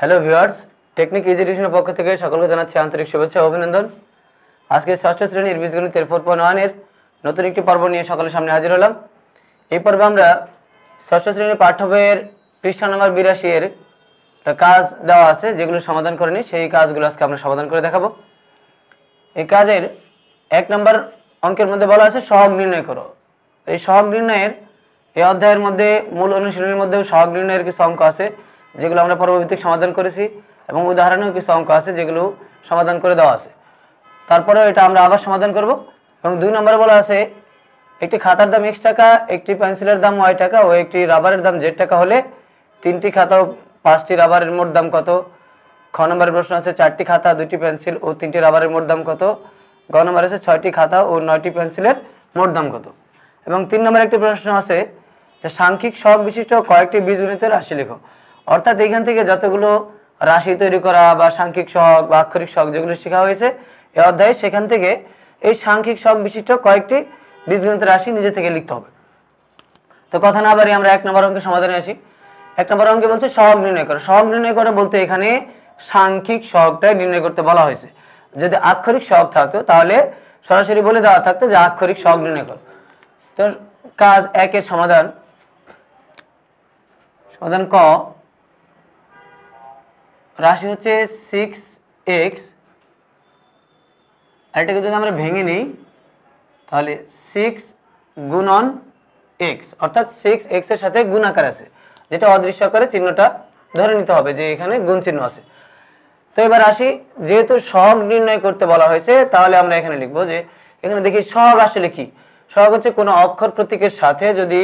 hello viewers technique এজুকেশনের পক্ষ থেকে সকলকে জানাচ্ছি আন্তরিক শুভেচ্ছা অভিনন্দন আজকে ষষ্ঠ শ্রেণীর বীজগণিতের ফোর পয়েন্ট ওয়ানের নতুন একটি পর্ব নিয়ে সকলের সামনে হাজির হলাম এই পর্বে আমরা ষষ্ঠ শ্রেণীর পাঠ্যবইয়ের পৃষ্ঠা নম্বর বিরাশি এর কাজ দেওয়া আছে যেগুলো সমাধান করেনি সেই কাজগুলো আজকে আমরা সমাধান করে দেখাবো এই কাজের এক নম্বর অঙ্কের মধ্যে বলা আছে সহগ নির্ণয় করো এই সহগ নির্ণয়ের এই অধ্যায়ের মধ্যে মূল অনুশীলনের মধ্যেও সহগ নির্ণয়ের কিছু অঙ্ক আছে যেগুলো আমরা পর্বভিত্তিক সমাধান করেছি এবং উদাহরণেও কিছু অঙ্ক আছে যেগুলো সমাধান করে দেওয়া আছে তারপরেও এটা আমরা আবার সমাধান করব এবং দুই নম্বরে বলা আছে একটি খাতার দাম এক্স টাকা একটি পেন্সিলের দাম ওয়াই টাকা ও একটি রাবারের দাম জেড টাকা হলে তিনটি খাতা ও পাঁচটি রাবারের মোট দাম কত খ নম্বরের প্রশ্ন আছে চারটি খাতা দুটি পেন্সিল ও তিনটি রাবারের মোট দাম কত গ নম্বর আছে ছয়টি খাতা ও নয়টি পেন্সিলের মোট দাম কত এবং তিন নম্বর একটি প্রশ্ন আছে যে সাংখ্যিক সব বিশিষ্ট কয়েকটি বীজগণিতের রাশি লেখো অর্থাৎ এইখান থেকে যতগুলো রাশি তৈরি করা বা সাংখ্যিক শখ বা আক্ষরিক শখ যেগুলো শেখা হয়েছে এই অধ্যায়ে সেখান থেকে এই সাংখ্যিক শখ বিশিষ্ট কয়েকটি বীজগণিত রাশি নিজে থেকে লিখতে হবে তো কথা না বাড়ি আমরা এক নম্বর অঙ্কের সমাধানে আসি এক নম্বর অঙ্কে বলছে সহগ নির্ণয় করে সহগ নির্ণয় করে বলতে এখানে সাংখ্যিক শখটাই নির্ণয় করতে বলা হয়েছে যদি আক্ষরিক শখ থাকতো তাহলে সরাসরি বলে দেওয়া থাকতো যে আক্ষরিক শখ নির্ণয় করো তো কাজ একের সমাধান সমাধান ক রাশি হচ্ছে সিক্স এক্স এটাকে যদি আমরা ভেঙে নিই তাহলে সিক্স গুণন এক্স অর্থাৎ সিক্স এক্সের সাথে গুণ আকার আছে যেটা অদৃশ্য আকারে চিহ্নটা ধরে নিতে হবে যে এখানে গুণ চিহ্ন আছে তো এবার আসি যেহেতু সহগ নির্ণয় করতে বলা হয়েছে তাহলে আমরা এখানে লিখবো যে এখানে দেখি সহগ আসলে কি সহগ হচ্ছে কোনো অক্ষর প্রতীকের সাথে যদি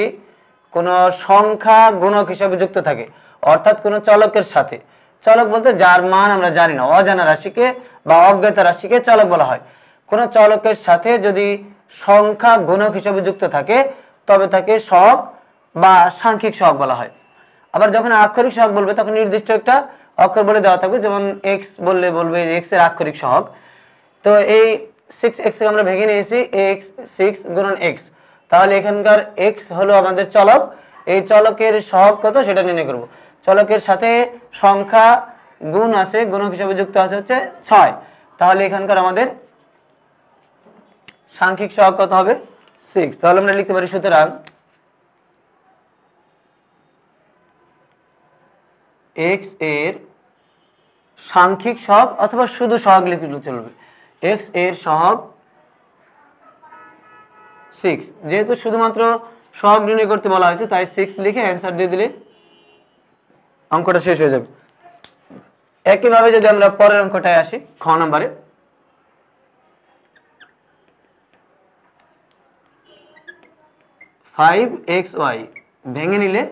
কোনো সংখ্যা গুণক হিসাবে যুক্ত থাকে অর্থাৎ কোনো চলকের সাথে চলক বলতে যার মান আমরা জানি না অজানা রাশিকে বা অজ্ঞাত রাশিকে চলক বলা হয় কোন চলকের সাথে যদি সংখ্যা গুণক হিসেবে যুক্ত থাকে তবে তাকে সব বা সাংখ্যিক শখ বলা হয় আবার যখন আক্ষরিক শখ বলবে তখন নির্দিষ্ট একটা অক্ষর বলে দেওয়া থাকবে যেমন এক্স বললে বলবে এক্স এর আক্ষরিক শখ তো এই সিক্স এক্সকে আমরা ভেঙে নিয়েছি এক্স সিক্স গুণন এক্স তাহলে এখানকার এক্স হলো আমাদের চলক এই চলকের শখ কত সেটা নির্ণয় করবো চলকের সাথে সংখ্যা গুণ আছে গুণক হিসাবে যুক্ত আছে হচ্ছে ছয় তাহলে এখানকার আমাদের সাংখ্যিক সহক কত হবে সিক্স তাহলে আমরা লিখতে পারি সুতরাং এক্স এর সাংখ্যিক সহক অথবা শুধু সহক লিখলে চলবে এক্স এর সহক সিক্স যেহেতু শুধুমাত্র সহক নির্ণয় করতে বলা হয়েছে তাই সিক্স লিখে অ্যান্সার দিয়ে দিলে অঙ্কটা শেষ হয়ে যাবে একইভাবে যদি আমরা পরের অঙ্কটায় আসি খ নম্বরে ফাইভ এক্স ওয়াই ভেঙে নিলে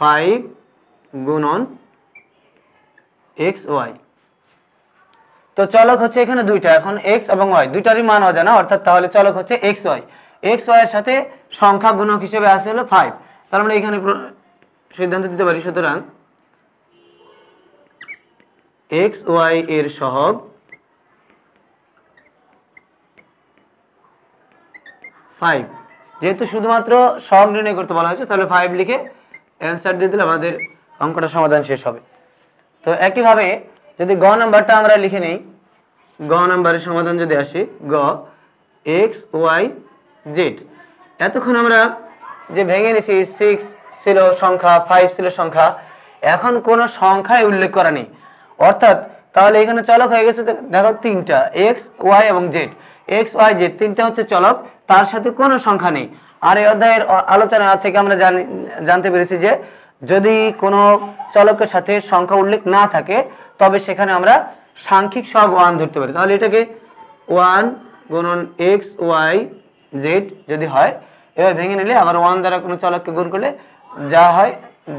ফাইভ গুণন এক্স ওয়াই তো চলক হচ্ছে এখানে দুইটা এখন এক্স এবং ওয়াই দুইটারই মান অজানা অর্থাৎ তাহলে চলক হচ্ছে এক্স ওয়াই এক্স ওয়াই এর সাথে সংখ্যা গুণক হিসেবে আছে হলো ফাইভ তাহলে আমরা এখানে সিদ্ধান্ত দিতে পারি সুতরাং এক্স ওয়াই এর সহগ ফাইভ যেহেতু শুধুমাত্র সহগ নির্ণয় করতে বলা হয়েছে তাহলে ফাইভ লিখে অ্যান্সার দিয়ে দিলে আমাদের অঙ্কটা সমাধান শেষ হবে তো একইভাবে যদি গ নাম্বারটা আমরা লিখে নেই গ নাম্বারের সমাধান যদি আসি গ এক্স ওয়াই জেড এতক্ষণ আমরা যে ভেঙে নিয়েছি সিক্স ছিল সংখ্যা ফাইভ ছিল সংখ্যা এখন কোনো সংখ্যায় উল্লেখ করা নেই অর্থাৎ তাহলে এখানে চলক হয়ে গেছে দেখো তিনটা এক্স ওয়াই এবং জেড এক্স ওয়াই জেড তিনটা হচ্ছে চলক তার সাথে কোনো সংখ্যা নেই আর এই অধ্যায়ের আলোচনা থেকে আমরা জানি জানতে পেরেছি যে যদি কোনো চলকের সাথে সংখ্যা উল্লেখ না থাকে তবে সেখানে আমরা সাংখ্যিক সব ওয়ান ধরতে পারি তাহলে এটাকে ওয়ান গুণন এক্স ওয়াই জেড যদি হয় এবার ভেঙে নিলে আবার ওয়ান দ্বারা কোনো চলককে গুণ করলে যা হয়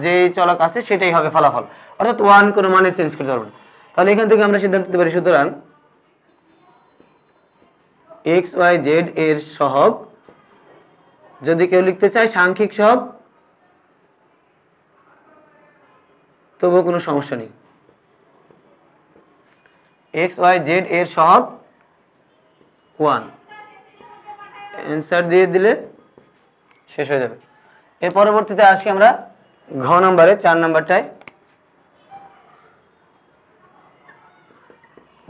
যে চলক আছে সেটাই হবে ফলাফল অর্থাৎ ওয়ান কোনো মানে চেঞ্জ করতে পারবেন তাহলে এখান থেকে আমরা সিদ্ধান্ত নিতে পারি সুতরাং এক্স ওয়াই জেড এর সহব যদি কেউ লিখতে চায় সাংখ্যিক সহগ তবুও কোনো সমস্যা নেই এক্স ওয়াই জেড এর সহব ওয়ান অ্যান্সার দিয়ে দিলে শেষ হয়ে যাবে এর পরবর্তীতে আসি আমরা ঘ নম্বরে চার নম্বরটায়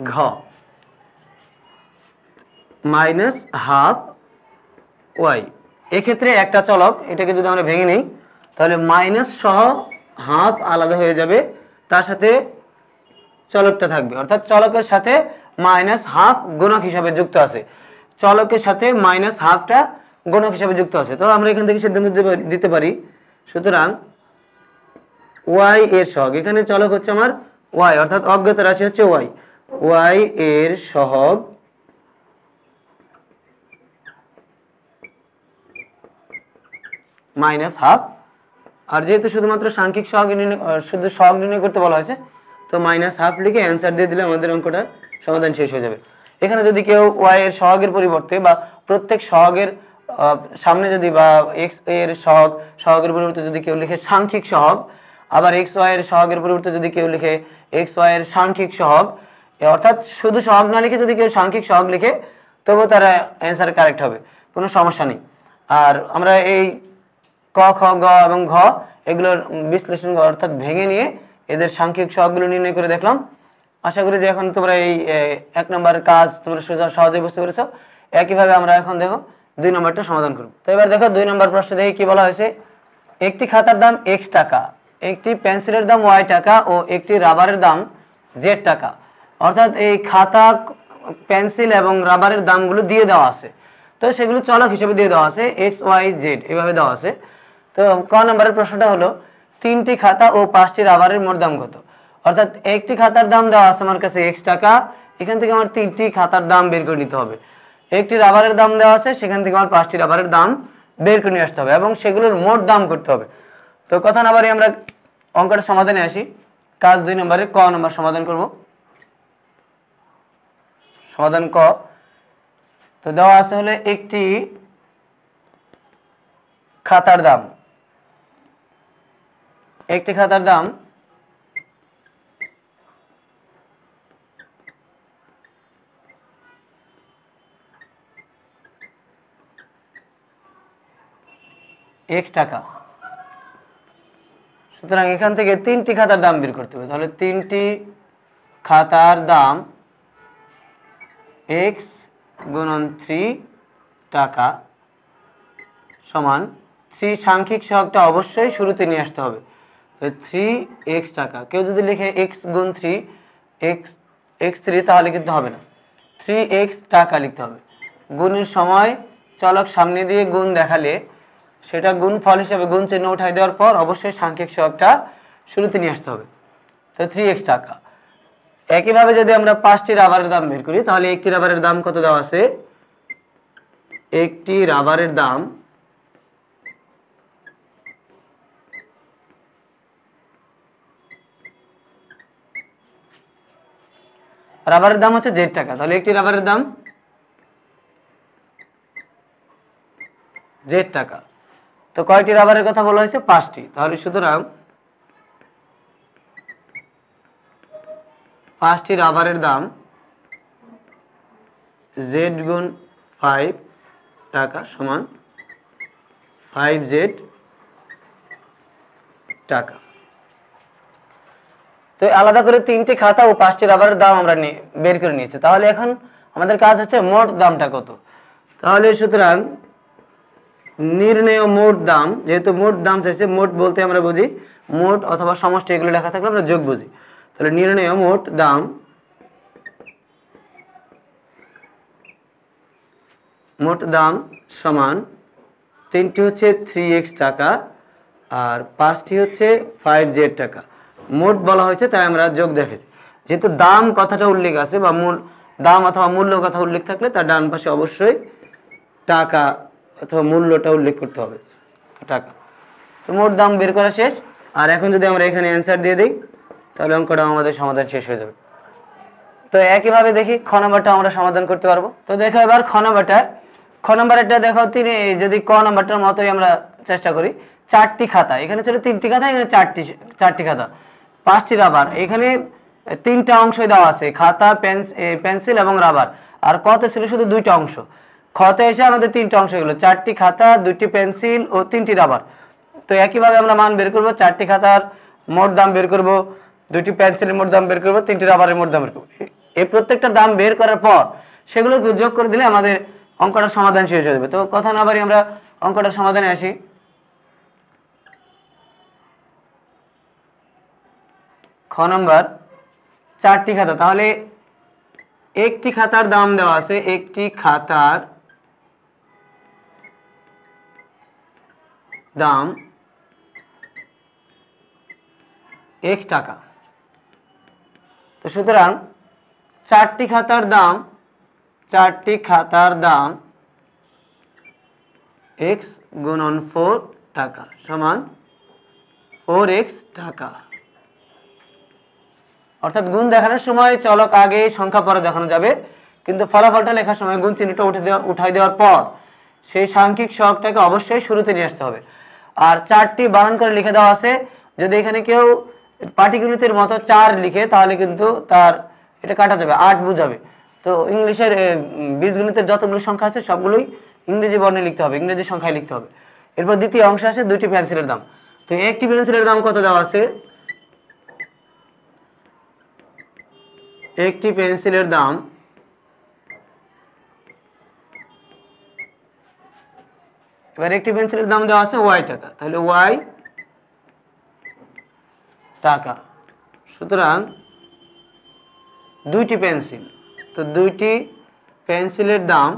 ঘ মাইনাস হাফ ওয়াই এক্ষেত্রে একটা চলক এটাকে যদি আমরা ভেঙে নিই তাহলে মাইনাস সহ হাফ আলাদা হয়ে যাবে তার সাথে চলকটা থাকবে অর্থাৎ চলকের সাথে মাইনাস হাফ গুণক হিসাবে যুক্ত আছে চলকের সাথে মাইনাস হাফটা গুণক হিসাবে যুক্ত আছে তো আমরা এখান থেকে সিদ্ধান্ত দিতে পারি সুতরাং ওয়াই এর সহগ এখানে চলক হচ্ছে আমার ওয়াই অর্থাৎ অজ্ঞাত রাশি হচ্ছে ওয়াই ওয়াই এর সহগ মাইনাস হাফ আর যেহেতু শুধুমাত্র সাংখ্যিক সহগ নির্ণয় শুধু সহগ নির্ণয় করতে বলা হয়েছে তো মাইনাস হাফ লিখে অ্যান্সার দিয়ে দিলে আমাদের অঙ্কটা সমাধান শেষ হয়ে যাবে এখানে যদি কেউ ওয়াই এর সহগের পরিবর্তে বা প্রত্যেক সহগের সামনে যদি বা এক্স এর সহগ সহগের পরিবর্তে যদি কেউ লিখে সাংখ্যিক সহগ আবার এক্স ওয়াই এর সহগের পরিবর্তে যদি কেউ লিখে এক্স ওয়াই এর সাংখ্যিক সহগ অর্থাৎ শুধু সহগ না লিখে যদি কেউ সাংখ্যিক সহগ লিখে তবুও তারা অ্যান্সার কারেক্ট হবে কোনো সমস্যা নেই আর আমরা এই ক খ গ এবং ঘ এগুলোর বিশ্লেষণ অর্থাৎ ভেঙে নিয়ে এদের সাংখ্যিক সহগগুলো নির্ণয় করে দেখলাম আশা করি যে এখন তোমরা এই এক নম্বর কাজ তোমরা সোজা সহজে বুঝতে পেরেছো একইভাবে আমরা এখন দেখো দুই নম্বরটা সমাধান করব তো এবার দেখো দুই নম্বর প্রশ্ন দেখি কি বলা হয়েছে একটি খাতার দাম এক্স টাকা একটি পেন্সিলের দাম ওয়াই টাকা ও একটি রাবারের দাম জেড টাকা অর্থাৎ এই খাতা পেন্সিল এবং রাবারের দামগুলো দিয়ে দেওয়া আছে তো সেগুলো চলক হিসেবে দিয়ে দেওয়া আছে এক্স ওয়াই জেড এভাবে দেওয়া আছে তো ক নম্বরের প্রশ্নটা হলো তিনটি খাতা ও পাঁচটি রাবারের মোট দাম কত অর্থাৎ একটি খাতার দাম দেওয়া আছে আমার কাছে এক্স টাকা এখান থেকে আমার তিনটি খাতার দাম বের করে নিতে হবে একটি রাবারের দাম দেওয়া আছে সেখান থেকে আমার পাঁচটি রাবারের দাম বের করে নিয়ে আসতে হবে এবং সেগুলোর মোট দাম করতে হবে তো কথা না বাড়ি আমরা অঙ্কটা সমাধানে আসি কাজ দুই নম্বরে ক নম্বর সমাধান করব সমাধান ক তো দেওয়া আছে হলে একটি খাতার দাম একটি খাতার দাম এক্স টাকা সুতরাং এখান থেকে তিনটি খাতার দাম বের করতে হবে তাহলে তিনটি খাতার দাম এক্স গুণন থ্রি টাকা সমান থ্রি সাংখ্যিক সহকটা অবশ্যই শুরুতে নিয়ে আসতে হবে থ্রি এক্স টাকা কেউ যদি লিখে এক্স গুণ থ্রি এক্স এক্স থ্রি তাহলে কিন্তু হবে না থ্রি এক্স টাকা লিখতে হবে গুণের সময় চলক সামনে দিয়ে গুণ দেখালে সেটা গুণ ফল হিসেবে গুণ চিহ্ন উঠাই দেওয়ার পর অবশ্যই সাংখ্যিক সবটা শুরুতে নিয়ে আসতে হবে তো থ্রি এক্স টাকা একইভাবে যদি আমরা পাঁচটি রাবারের দাম বের করি তাহলে একটি রাবারের দাম কত দেওয়া আছে একটি রাবারের দাম রাবারের দাম হচ্ছে দেড় টাকা তাহলে একটি রাবারের দাম দেড় টাকা তো কয়টি রাবারের কথা বলা হয়েছে পাঁচটি তাহলে সুতরাং পাঁচটি রাবারের দাম জেড গুণ ফাইভ টাকা সমান ফাইভ জেড টাকা তো আলাদা করে তিনটি খাতা ও পাঁচটি রাবারের দাম আমরা বের করে নিয়েছি তাহলে এখন আমাদের কাজ হচ্ছে মোট দামটা কত তাহলে সুতরাং নির্ণেয় মোট দাম যেহেতু মোট দাম চাইছে মোট বলতে আমরা বুঝি মোট অথবা সমষ্টি এগুলো লেখা থাকলে আমরা যোগ বুঝি তাহলে নির্ণেয় মোট দাম মোট দাম সমান তিনটি হচ্ছে থ্রি এক্স টাকা আর পাঁচটি হচ্ছে ফাইভ জেড টাকা মোট বলা হয়েছে তাই আমরা যোগ দেখেছি যেহেতু দাম কথাটা উল্লেখ আছে বা মূল দাম অথবা মূল্য কথা উল্লেখ থাকলে তার ডান পাশে অবশ্যই টাকা অথবা মূল্যটা উল্লেখ করতে হবে টাকা তো মোট দাম বের করা শেষ আর এখন যদি আমরা এখানে অ্যান্সার দিয়ে দিই তাহলে অঙ্কটা আমাদের সমাধান শেষ হয়ে যাবে তো একইভাবে দেখি খ নম্বরটা আমরা সমাধান করতে পারবো তো দেখো এবার খ নম্বরটা খ নম্বরটা দেখো তিনি যদি ক নম্বরটার মতোই আমরা চেষ্টা করি চারটি খাতা এখানে ছিল তিনটি খাতা এখানে চারটি চারটি খাতা পাঁচটি রাবার এখানে তিনটা অংশই দেওয়া আছে খাতা পেন্সিল এবং রাবার আর কত ছিল শুধু দুইটা অংশ খতে এসে আমাদের তিনটা অংশ গেল চারটি খাতা দুটি পেন্সিল ও তিনটি রাবার তো একইভাবে আমরা মান বের করব চারটি খাতার মোট দাম বের করব দুটি পেন্সিলের মোট দাম বের করব তিনটি রাবারের মোট দাম বের করবো এই প্রত্যেকটা দাম বের করার পর সেগুলোকে যোগ করে দিলে আমাদের অঙ্কটার সমাধান শেষ হয়ে যাবে তো কথা না পারি আমরা অঙ্কটার সমাধানে আসি খ নম্বর চারটি খাতা তাহলে একটি খাতার দাম দেওয়া আছে একটি খাতার দাম এক টাকা তো সুতরাং চারটি খাতার দাম চারটি খাতার দাম এক্স গুণন ফোর টাকা সমান ফোর এক্স টাকা অর্থাৎ গুণ দেখানোর সময় চলক আগে সংখ্যা পরে দেখানো যাবে কিন্তু ফলাফলটা লেখার সময় গুণ চিহ্নটা উঠে দেওয়া উঠাই দেওয়ার পর সেই সাংখ্যিক শখটাকে অবশ্যই শুরুতে নিয়ে আসতে হবে আর চারটি বানান করে লিখে দেওয়া আছে যদি এখানে কেউ পাটিগণিতের মতো চার লিখে তাহলে কিন্তু তার এটা কাটা যাবে আট বুঝাবে তো ইংলিশের বীজগণিতের যতগুলো সংখ্যা আছে সবগুলোই ইংরেজি বর্ণে লিখতে হবে ইংরেজি সংখ্যায় লিখতে হবে এরপর দ্বিতীয় অংশ আছে দুইটি পেন্সিলের দাম তো একটি পেন্সিলের দাম কত দেওয়া আছে একটি পেন্সিলের দাম এবার একটি পেন্সিলের দাম দেওয়া আছে ওয়াই টাকা তাহলে ওয়াই টাকা সুতরাং দুইটি পেন্সিল তো দুইটি পেন্সিলের দাম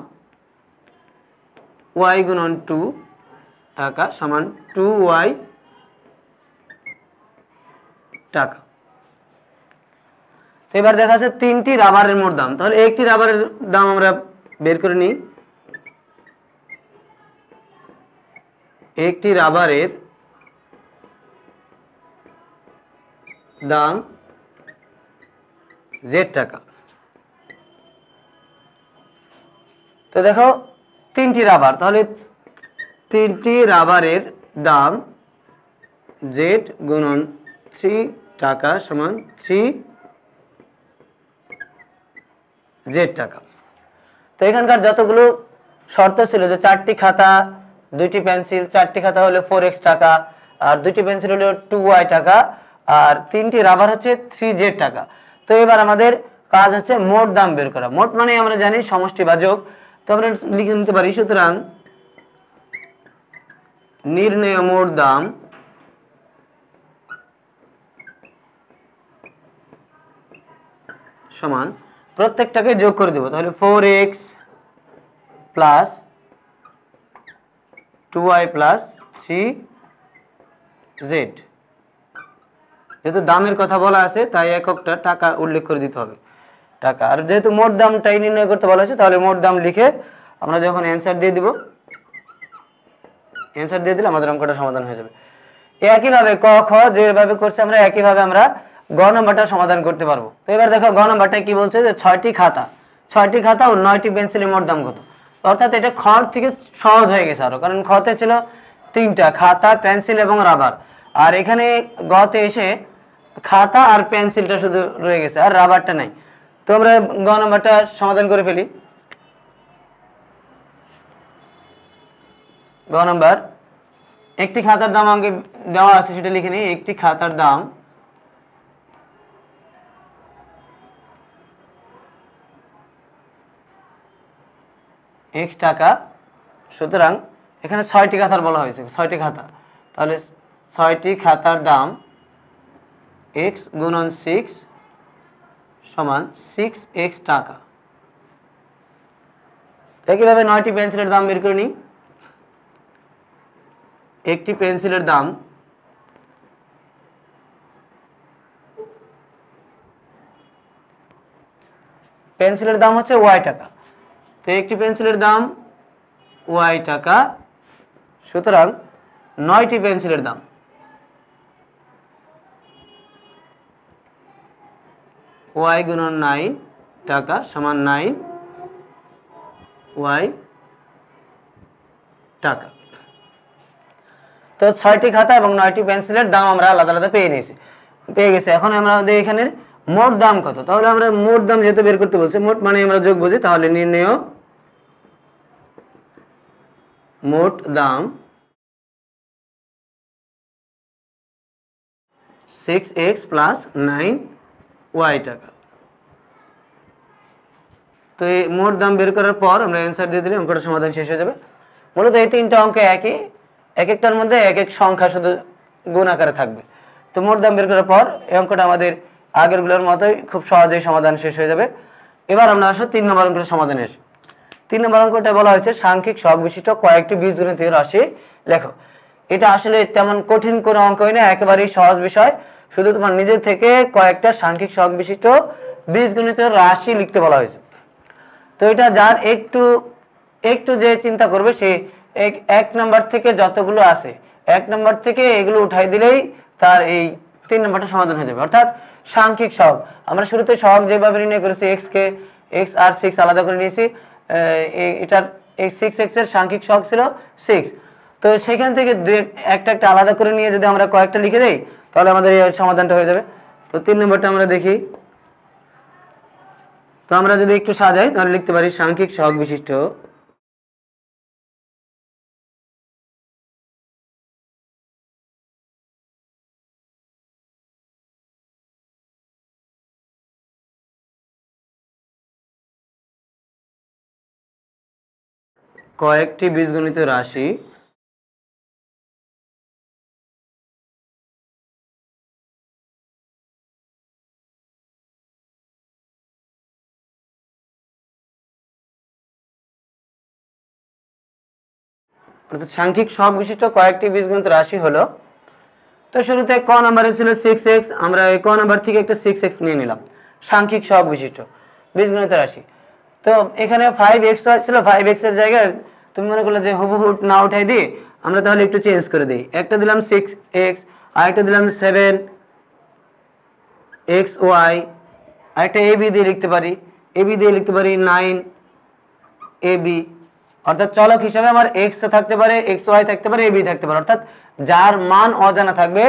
ওয়াই গুণন টু টাকা সমান টু ওয়াই টাকা তো এবার দেখা যাচ্ছে তিনটি রাবারের মোট দাম তাহলে একটি রাবারের দাম আমরা বের করে নিই একটি রাবারের দাম জেড টাকা তো দেখো তিনটি রাবার তাহলে তিনটি রাবারের দাম জেড গুণন থ্রি টাকা সমান থ্রি জেড টাকা তো এখানকার যতগুলো শর্ত ছিল যে চারটি খাতা দুইটি পেন্সিল চারটি খাতা হলো ফোর এক্স টাকা আর দুইটি পেন্সিল হলো টু ওয়াই টাকা আর তিনটি রাবার হচ্ছে থ্রি জেড টাকা তো এবার আমাদের কাজ হচ্ছে মোট দাম বের করা মোট মানে আমরা জানি সমষ্টি বা যোগ তো আমরা লিখে নিতে পারি সুতরাং নির্ণয় মোট দাম সমান প্রত্যেকটাকে যোগ করে দেবো তাহলে four X plus 2y plus three Z যেহেতু দামের কথা বলা আছে তাই এককটা টাকা উল্লেখ করে দিতে হবে টাকা আর যেহেতু মোট দামটাই নির্ণয় করতে বলা হয়েছে তাহলে মোট দাম লিখে আমরা যখন অ্যান্সার দিয়ে দিব অ্যান্সার দিয়ে দিলে আমাদের অঙ্কটা সমাধান হয়ে যাবে একইভাবে ক খ যেভাবে করছে আমরা একইভাবে আমরা গ নম্বরটা সমাধান করতে পারবো তো এবার দেখো গ নম্বরটা কি বলছে যে ছয়টি খাতা ছয়টি খাতা ও নয়টি পেন্সিলের মোট দাম কত অর্থাৎ এটা খর থেকে সহজ হয়ে গেছে আরো কারণ খতে ছিল তিনটা খাতা পেন্সিল এবং রাবার আর এখানে গতে এসে খাতা আর পেন্সিলটা শুধু রয়ে গেছে আর রাবারটা নাই তো আমরা গ নম্বরটা সমাধান করে ফেলি গ নম্বর একটি খাতার দাম আমাকে দেওয়া আছে সেটা লিখে নিই একটি খাতার দাম এক্স টাকা সুতরাং এখানে ছয়টি খাতার বলা হয়েছে ছয়টি খাতা তাহলে ছয়টি খাতার দাম এক্স গুণন সিক্স সমান সিক্স এক্স টাকা একইভাবে নয়টি পেন্সিলের দাম বের করে নিই একটি পেন্সিলের দাম পেন্সিলের দাম হচ্ছে ওয়াই টাকা তো একটি পেন্সিলের দাম ওয়াই টাকা সুতরাং নয়টি পেন্সিলের দাম ওয়াই গুণন নাইন টাকা সমান নাইন ওয়াই টাকা তো ছয়টি খাতা এবং নয়টি পেন্সিলের দাম আমরা আলাদা আলাদা পেয়ে নিয়েছি পেয়ে গেছি এখন আমরা আমাদের এখানের মোট দাম কত তাহলে আমরা মোট দাম যেহেতু বের করতে বলছি মোট মানে আমরা যোগ বুঝি তাহলে নির্ণয় মোট দাম সিক্স এক্স টাকা তো এই মোট দাম বের করার পর আমরা অ্যান্সার দিয়ে দিলে অঙ্কটা সমাধান শেষ হয়ে যাবে মূলত এই তিনটা অঙ্ক একই এক একটার মধ্যে এক এক সংখ্যা শুধু গুণ আকারে থাকবে তো মোট দাম বের করার পর এই অঙ্কটা আমাদের আগেরগুলোর মতোই খুব সহজেই সমাধান শেষ হয়ে যাবে এবার আমরা আসো তিন নম্বর অঙ্কের সমাধানে এসে তিন নম্বর অঙ্কটা বলা হয়েছে সাংখ্যিক সহগ বিশিষ্ট কয়েকটি গণিত রাশি লেখো এটা আসলে তেমন কঠিন কোনো অঙ্কই না একেবারেই সহজ বিষয় শুধু তোমার নিজের থেকে কয়েকটা সাংখ্যিক সব বিশিষ্ট বীজগণিতীয় রাশি লিখতে বলা হয়েছে তো এটা যার একটু একটু যে চিন্তা করবে সে এক নম্বর থেকে যতগুলো আছে এক নম্বর থেকে এগুলো উঠাই দিলেই তার এই তিন নম্বরটা সমাধান হয়ে যাবে অর্থাৎ সাংখ্যিক সহগ আমরা শুরুতে সহগ যেভাবে নির্ণয় করেছি এক্স কে এক্স আর সিক্স আলাদা করে নিয়েছি এটার এই সিক্স এক্স এর সাংখ্যিক সহগ ছিল সিক্স তো সেখান থেকে দুই একটা একটা আলাদা করে নিয়ে যদি আমরা কয়েকটা লিখে দেই তাহলে আমাদের এই সমাধানটা হয়ে যাবে তো তিন নম্বরটা আমরা দেখি তো আমরা যদি একটু সাজাই তাহলে লিখতে পারি সাংখ্যিক সহগ বিশিষ্ট কয়েকটি বীজগণিত রাশি অর্থাৎ সাংখ্যিক সব বিশিষ্ট কয়েকটি বীজগণিত রাশি হলো তো শুরুতে ক নাম্বারে ছিল সিক্স এক্স আমরা এই ক নাম্বার থেকে একটা সিক্স এক্স নিয়ে নিলাম সাংখ্যিক সব বিশিষ্ট বীজগণিত রাশি তো এখানে ফাইভ এক্স ছিল ফাইভ এক্স এর জায়গায় তুমি মনে করলে যে হুট না উঠাই দিই আমরা তাহলে একটু চেঞ্জ করে দিই একটা দিলাম সিক্স এক্স আরেকটা দিলাম সেভেন এক্স ওয়াই আরেকটা এ বি দিয়ে লিখতে পারি এ বি দিয়ে লিখতে পারি নাইন এ বি অর্থাৎ চলক হিসাবে আমার এক্স থাকতে পারে এক্স ওয়াই থাকতে পারে এবি থাকতে পারে অর্থাৎ যার মান অজানা থাকবে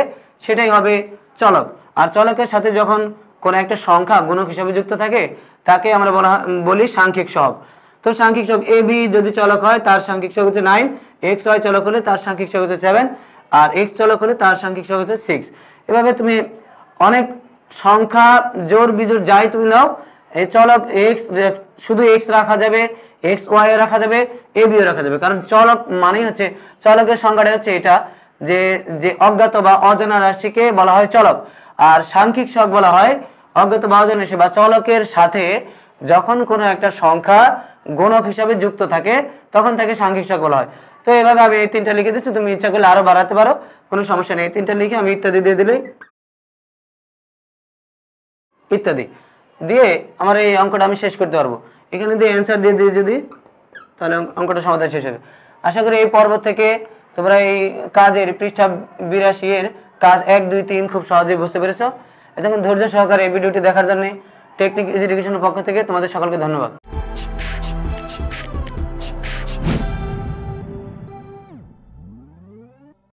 সেটাই হবে চলক আর চলকের সাথে যখন কোনো একটা সংখ্যা গুণক হিসাবে যুক্ত থাকে তাকে আমরা বলি সাংখ্যিক সব তো সাংখ্যিক সব এ বি যদি চলক হয় তার সাংখ্যিক সব হচ্ছে নাইন এক্স ওয়াই চলক হলে তার সাংখ্যিক সব হচ্ছে সেভেন আর এক্স চলক হলে তার সাংখ্যিক সব হচ্ছে সিক্স এভাবে তুমি অনেক সংখ্যা জোর বিজোর যাই তুমি নাও এই চলক এক্স শুধু এক্স রাখা যাবে এক্স ওয়াই রাখা যাবে এ বিও রাখা যাবে কারণ চলক মানেই হচ্ছে চলকের সংখ্যাটা হচ্ছে এটা যে যে অজ্ঞাত বা অজানা রাশিকে বলা হয় চলক আর সাংখ্যিক শখ বলা হয় অজ্ঞাত বাহজন এসে বা চলকের সাথে যখন কোনো একটা সংখ্যা গুণক হিসাবে যুক্ত থাকে তখন তাকে সাংখ্যিক সকল হয় তো এভাবে আমি এই তিনটা লিখে দিচ্ছি তুমি ইচ্ছা করলে আরো বাড়াতে পারো কোনো সমস্যা নেই তিনটা লিখে আমি ইত্যাদি দিয়ে দিলে ইত্যাদি দিয়ে আমার এই অঙ্কটা আমি শেষ করতে পারবো এখানে দিয়ে অ্যান্সার দিয়ে দিয়ে যদি তাহলে অঙ্কটা সমাধান শেষ হবে আশা করি এই পর্ব থেকে তোমরা এই কাজের পৃষ্ঠা বিরাশি এর কাজ এক দুই তিন খুব সহজেই বুঝতে পেরেছো এতক্ষণ ধৈর্য সহকারে এই ভিডিওটি দেখার জন্য টেকনিক এডুকেশনের পক্ষ থেকে তোমাদের সকলকে ধন্যবাদ